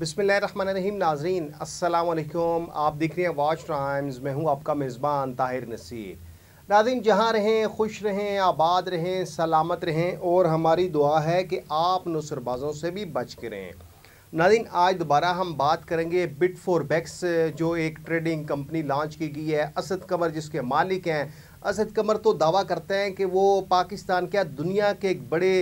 रहीम नाजरीन असलकुम आप देख रहे हैं वॉच टाइम्स मैं हूं आपका मेज़बान ताहिर नसीर नाजरीन जहां रहें खुश रहें आबाद रहें सलामत रहें और हमारी दुआ है कि आप नुसरबाजों से भी बच के रहें नादिन आज दोबारा हम बात करेंगे बिट फोर बैक्स जो एक ट्रेडिंग कंपनी लॉन्च की गई है असद कमर जिसके मालिक हैं असद कमर तो दावा करते हैं कि वो पाकिस्तान क्या दुनिया के एक बड़े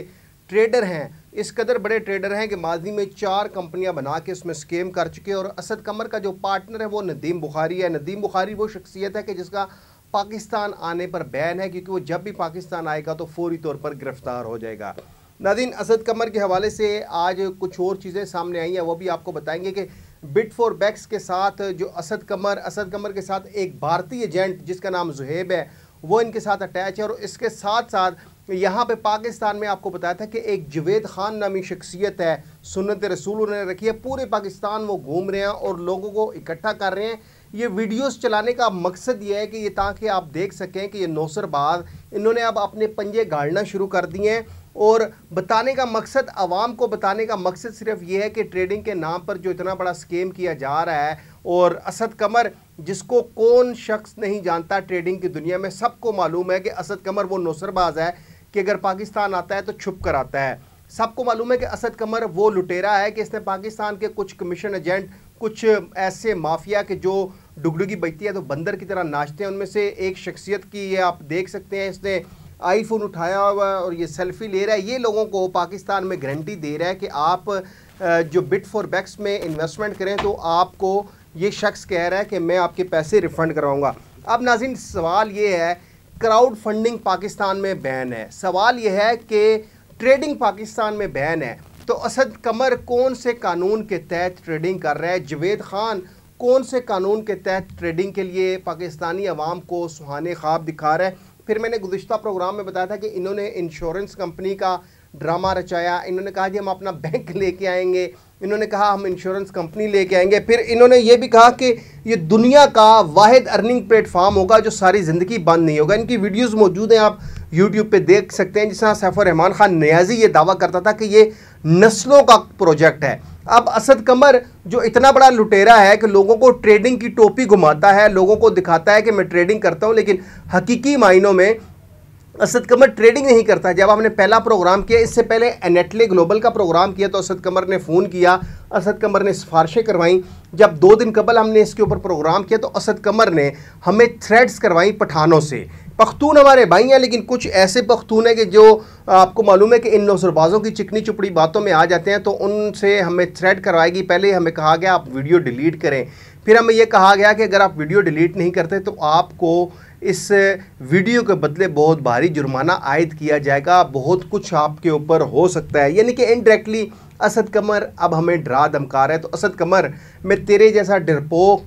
ट्रेडर हैं इस कदर बड़े ट्रेडर हैं कि माजी में चार कंपनियां बना के उसमें स्केम कर चुके और असद कमर का जो पार्टनर है वो नदीम बुखारी है नदीम बुखारी वो शख्सियत है कि जिसका पाकिस्तान आने पर बैन है क्योंकि वो जब भी पाकिस्तान आएगा तो फौरी तौर पर गिरफ्तार हो जाएगा नदीन असद कमर के हवाले से आज कुछ और चीज़ें सामने आई हैं वो भी आपको बताएंगे कि बिट फॉर बैक्स के साथ जो असद कमर असद कमर के साथ एक भारतीय एजेंट जिसका नाम जुहेब है वो इनके साथ अटैच है और इसके साथ साथ यहाँ पे पाकिस्तान में आपको बताया था कि एक जवेद खान नामी शख्सियत है सुनत रसूल उन्होंने रखी है पूरे पाकिस्तान वो घूम रहे हैं और लोगों को इकट्ठा कर रहे हैं ये वीडियोस चलाने का मकसद ये है कि ये ताकि आप देख सकें कि ये नौसरबाज इन्होंने अब अपने पंजे गाड़ना शुरू कर दिए हैं और बताने का मकसद आवाम को बताने का मकसद सिर्फ ये है कि ट्रेडिंग के नाम पर जो इतना बड़ा स्कीम किया जा रहा है और असद कमर जिसको कौन शख्स नहीं जानता ट्रेडिंग की दुनिया में सबको मालूम है कि असद कमर वो नौसरबाज है कि अगर पाकिस्तान आता है तो छुप कर आता है सबको मालूम है कि असद कमर वो लुटेरा है कि इसने पाकिस्तान के कुछ कमीशन एजेंट कुछ ऐसे माफिया के जो डुगडुगी बजती है तो बंदर की तरह नाचते हैं उनमें से एक शख्सियत की ये आप देख सकते हैं इसने आईफोन उठाया हुआ और ये सेल्फी ले रहा है ये लोगों को पाकिस्तान में गारंटी दे रहा है कि आप जो बिट फॉर बैक्स में इन्वेस्टमेंट करें तो आपको ये शख्स कह रहा है कि मैं आपके पैसे रिफ़ंड करवाऊँगा अब नाजिन सवाल ये है क्राउड फंडिंग पाकिस्तान में बैन है सवाल यह है कि ट्रेडिंग पाकिस्तान में बैन है तो असद कमर कौन से कानून के तहत ट्रेडिंग कर रहा है जवेद खान कौन से कानून के तहत ट्रेडिंग के लिए पाकिस्तानी अवाम को सुहाने ख्वाब दिखा रहा है फिर मैंने गुज्तर प्रोग्राम में बताया था कि इन्होंने इंश्योरेंस कंपनी का ड्रामा रचाया इन्होंने कहा कि हम अपना बैंक लेके आएंगे इन्होंने कहा हम इंश्योरेंस कंपनी लेके आएंगे फिर इन्होंने ये भी कहा कि ये दुनिया का वाद अर्निंग प्लेटफॉर्म होगा जो सारी ज़िंदगी बंद नहीं होगा इनकी वीडियोज़ मौजूद हैं आप यूट्यूब पर देख सकते हैं जिस तरह सैफ़ुर रहमान खान न्याजी ये दावा करता था कि ये नस्लों का प्रोजेक्ट है अब असद कमर जो इतना बड़ा लुटेरा है कि लोगों को ट्रेडिंग की टोपी घुमाता है लोगों को दिखाता है कि मैं ट्रेडिंग करता हूँ लेकिन हकीकी मायनों में असद कमर ट्रेडिंग नहीं करता जब हमने पहला प्रोग्राम किया इससे पहले एनेटले ग्लोबल का प्रोग्राम किया तो असद कमर ने फ़ोन किया असद कमर ने सिफारशें करवाई जब दो दिन कबल हमने इसके ऊपर प्रोग्राम किया तो असद कमर ने हमें थ्रेड्स करवाई पठानों से पख्तून हमारे भाई हैं लेकिन कुछ ऐसे पख्तून हैं कि जो आपको मालूम है कि इन नौसरबाज़ों की चिकनी चुपड़ी बातों में आ जाते हैं तो उनसे हमें थ्रेड करवाएगी पहले हमें कहा गया आप वीडियो डिलीट करें फिर हमें यह कहा गया कि अगर आप वीडियो डिलीट नहीं करते तो आपको इस वीडियो के बदले बहुत भारी जुर्माना आयद किया जाएगा बहुत कुछ आपके ऊपर हो सकता है यानी कि इनडायरेक्टली असद कमर अब हमें डरा धमका रहा है तो असद कमर मैं तेरे जैसा डरपोक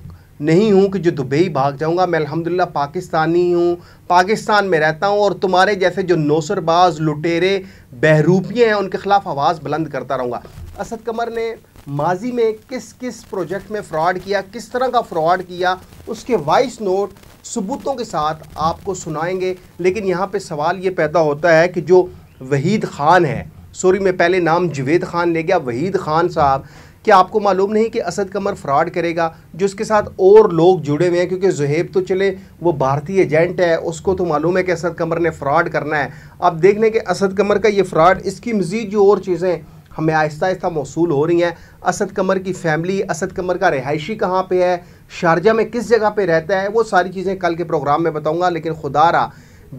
नहीं हूँ कि जो दुबई भाग जाऊँगा मैं अलहमदिल्ला पाकिस्तानी हूँ पाकिस्तान में रहता हूँ और तुम्हारे जैसे जो नौसरबाज लुटेरे बहरूपिए हैं उनके ख़िलाफ़ आवाज़ बुलंद करता रहूँगा असद कमर ने माजी में किस किस प्रोजेक्ट में फ़्रॉड किया किस तरह का फ़्रॉड किया उसके वॉइस नोट सबूतों के साथ आपको सुनाएंगे लेकिन यहाँ पे सवाल ये पैदा होता है कि जो वहीद ख़ान है सॉरी मैं पहले नाम जवेद ख़ान ले गया वहीद ख़ान साहब क्या आपको मालूम नहीं कि असद कमर फ्रॉड करेगा जो उसके साथ और लोग जुड़े हुए हैं क्योंकि जहेब तो चले वो भारतीय एजेंट है उसको तो मालूम है कि असद कमर ने फ्रॉड करना है आप देख लें कि असद कमर का ये फ्रॉड इसकी मज़ीद जो और चीज़ें हमें आहिस्ता आहिस्ता मौसू हो रही हैं असद कमर की फैमिली असद कमर का रिहायशी कहाँ पर है शारजा में किस जगह पर रहता है वो सारी चीज़ें कल के प्रोग्राम में बताऊँगा लेकिन खुदा रहा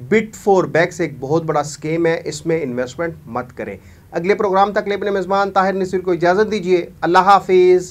बिट फॉर बैक्स एक बहुत बड़ा स्कीम है इसमें इन्वेस्टमेंट मत करें अगले प्रोग्राम तक ले अपने मेज़बान ताहिर नसीर को इजाज़त दीजिए अल्लाह हाफिज़